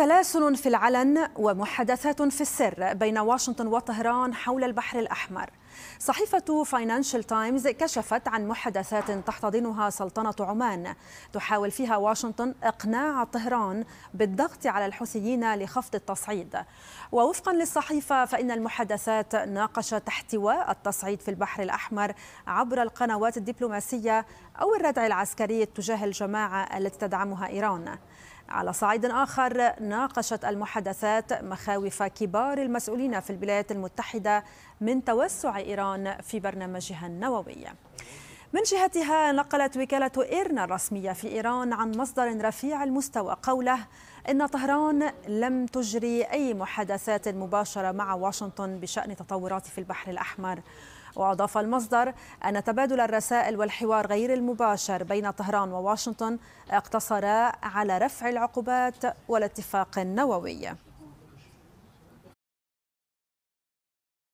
تلاسل في العلن ومحادثات في السر بين واشنطن وطهران حول البحر الأحمر صحيفة فاينانشال تايمز كشفت عن محادثات تحتضنها سلطنة عمان تحاول فيها واشنطن إقناع طهران بالضغط على الحوثيين لخفض التصعيد ووفقا للصحيفة فإن المحادثات ناقشت احتواء التصعيد في البحر الأحمر عبر القنوات الدبلوماسية أو الردع العسكري تجاه الجماعة التي تدعمها إيران على صعيد آخر ناقشت المحادثات مخاوف كبار المسؤولين في الولايات المتحدة من توسع إيران في برنامجها النووي من جهتها نقلت وكالة إيرنا الرسمية في إيران عن مصدر رفيع المستوى قوله إن طهران لم تجري أي محادثات مباشرة مع واشنطن بشأن تطورات في البحر الأحمر وأضاف المصدر أن تبادل الرسائل والحوار غير المباشر بين طهران وواشنطن اقتصر على رفع العقوبات والاتفاق النووي